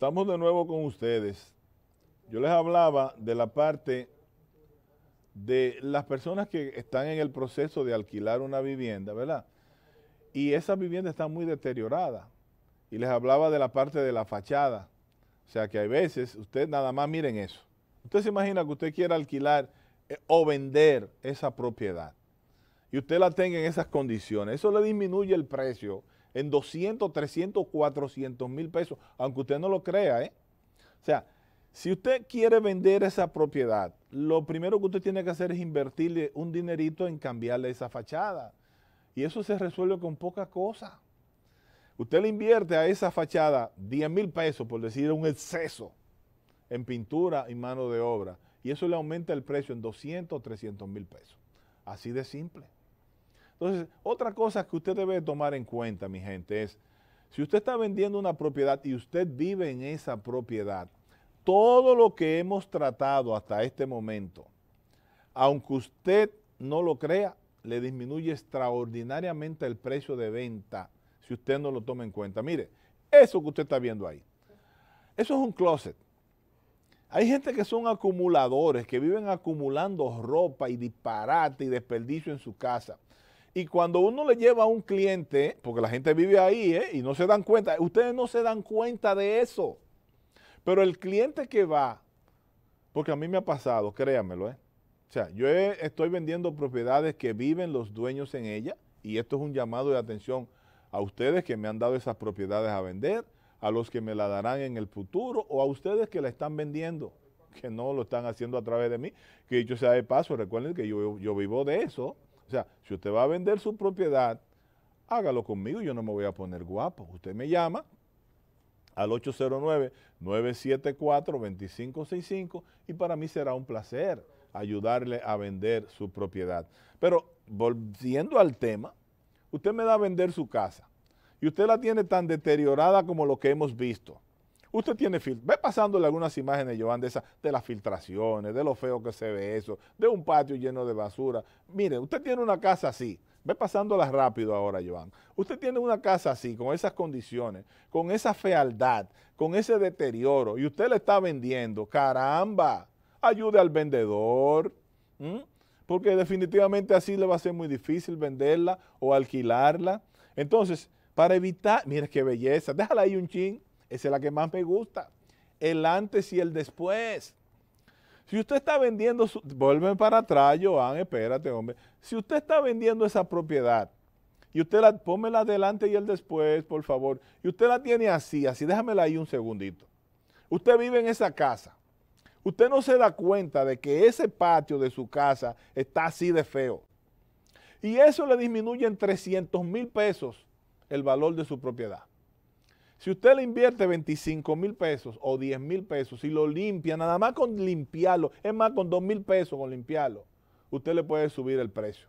Estamos de nuevo con ustedes. Yo les hablaba de la parte de las personas que están en el proceso de alquilar una vivienda, ¿verdad? Y esa vivienda está muy deteriorada. Y les hablaba de la parte de la fachada. O sea que hay veces, usted nada más miren eso. Usted se imagina que usted quiera alquilar eh, o vender esa propiedad. Y usted la tenga en esas condiciones. Eso le disminuye el precio en 200, 300, 400 mil pesos, aunque usted no lo crea, ¿eh? O sea, si usted quiere vender esa propiedad, lo primero que usted tiene que hacer es invertirle un dinerito en cambiarle esa fachada. Y eso se resuelve con poca cosa. Usted le invierte a esa fachada 10 mil pesos, por decir un exceso, en pintura y mano de obra. Y eso le aumenta el precio en 200, 300 mil pesos. Así de simple. Entonces, otra cosa que usted debe tomar en cuenta, mi gente, es si usted está vendiendo una propiedad y usted vive en esa propiedad, todo lo que hemos tratado hasta este momento, aunque usted no lo crea, le disminuye extraordinariamente el precio de venta si usted no lo toma en cuenta. Mire, eso que usted está viendo ahí, eso es un closet. Hay gente que son acumuladores, que viven acumulando ropa y disparate y desperdicio en su casa. Y cuando uno le lleva a un cliente, porque la gente vive ahí ¿eh? y no se dan cuenta, ustedes no se dan cuenta de eso. Pero el cliente que va, porque a mí me ha pasado, créanmelo, ¿eh? o sea, yo estoy vendiendo propiedades que viven los dueños en ella y esto es un llamado de atención a ustedes que me han dado esas propiedades a vender, a los que me la darán en el futuro o a ustedes que la están vendiendo, que no lo están haciendo a través de mí, que dicho sea de paso, recuerden que yo, yo vivo de eso. O sea, si usted va a vender su propiedad, hágalo conmigo, yo no me voy a poner guapo. Usted me llama al 809-974-2565 y para mí será un placer ayudarle a vender su propiedad. Pero volviendo al tema, usted me da a vender su casa y usted la tiene tan deteriorada como lo que hemos visto. Usted tiene Ve pasándole algunas imágenes, Joan, de, de las filtraciones, de lo feo que se ve eso, de un patio lleno de basura. Mire, usted tiene una casa así. Ve pasándola rápido ahora, Joan. Usted tiene una casa así, con esas condiciones, con esa fealdad, con ese deterioro, y usted le está vendiendo. Caramba, ayude al vendedor, porque definitivamente así le va a ser muy difícil venderla o alquilarla. Entonces, para evitar, mire qué belleza, déjala ahí un chin, esa es la que más me gusta. El antes y el después. Si usted está vendiendo, vuelven para atrás, Joan, espérate, hombre. Si usted está vendiendo esa propiedad y usted la, pómela delante y el después, por favor, y usted la tiene así, así, déjamela ahí un segundito. Usted vive en esa casa. Usted no se da cuenta de que ese patio de su casa está así de feo. Y eso le disminuye en 300 mil pesos el valor de su propiedad. Si usted le invierte 25 mil pesos o 10 mil pesos y lo limpia, nada más con limpiarlo, es más con 2 mil pesos con limpiarlo, usted le puede subir el precio.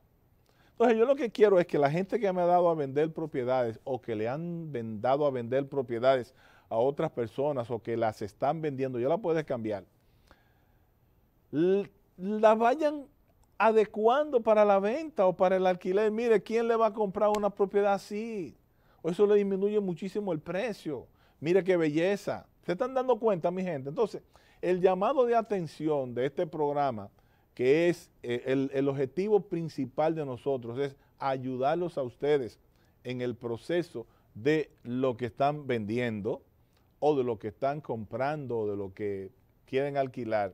Entonces yo lo que quiero es que la gente que me ha dado a vender propiedades o que le han dado a vender propiedades a otras personas o que las están vendiendo, yo la puedes cambiar, la vayan adecuando para la venta o para el alquiler. Mire, ¿quién le va a comprar una propiedad así? Eso le disminuye muchísimo el precio. Mire qué belleza. ¿Se están dando cuenta, mi gente? Entonces, el llamado de atención de este programa, que es eh, el, objetivo principal de nosotros, es ayudarlos a ustedes en el proceso de lo que están vendiendo o de lo que están comprando o de lo que quieren alquilar,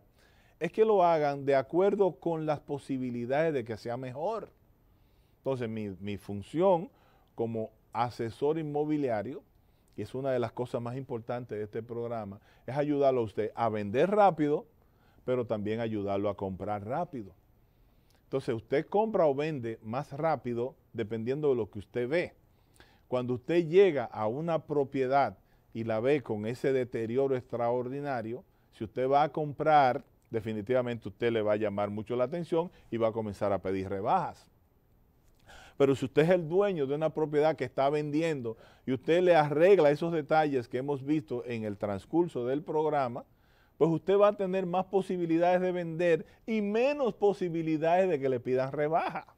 es que lo hagan de acuerdo con las posibilidades de que sea mejor. Entonces mi, mi función como asesor inmobiliario, y es una de las cosas más importantes de este programa, es ayudarlo a usted a vender rápido, pero también ayudarlo a comprar rápido. Entonces usted compra o vende más rápido dependiendo de lo que usted ve. Cuando usted llega a una propiedad y la ve con ese deterioro extraordinario, si usted va a comprar, definitivamente usted le va a llamar mucho la atención y va a comenzar a pedir rebajas. Pero si usted es el dueño de una propiedad que está vendiendo y usted le arregla esos detalles que hemos visto en el transcurso del programa, pues usted va a tener más posibilidades de vender y menos posibilidades de que le pidan rebaja.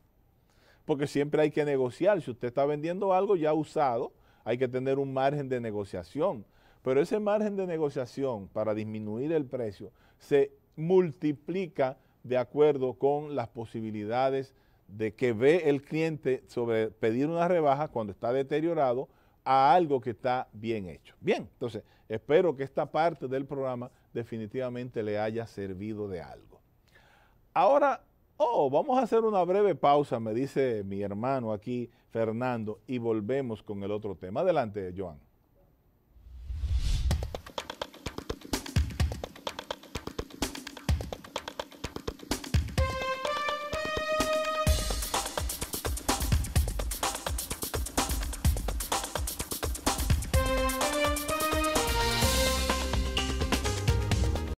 Porque siempre hay que negociar. Si usted está vendiendo algo ya usado, hay que tener un margen de negociación. Pero ese margen de negociación para disminuir el precio se multiplica de acuerdo con las posibilidades de que ve el cliente sobre pedir una rebaja cuando está deteriorado a algo que está bien hecho. Bien, entonces espero que esta parte del programa definitivamente le haya servido de algo. Ahora, oh, vamos a hacer una breve pausa, me dice mi hermano aquí, Fernando, y volvemos con el otro tema. Adelante, Joan.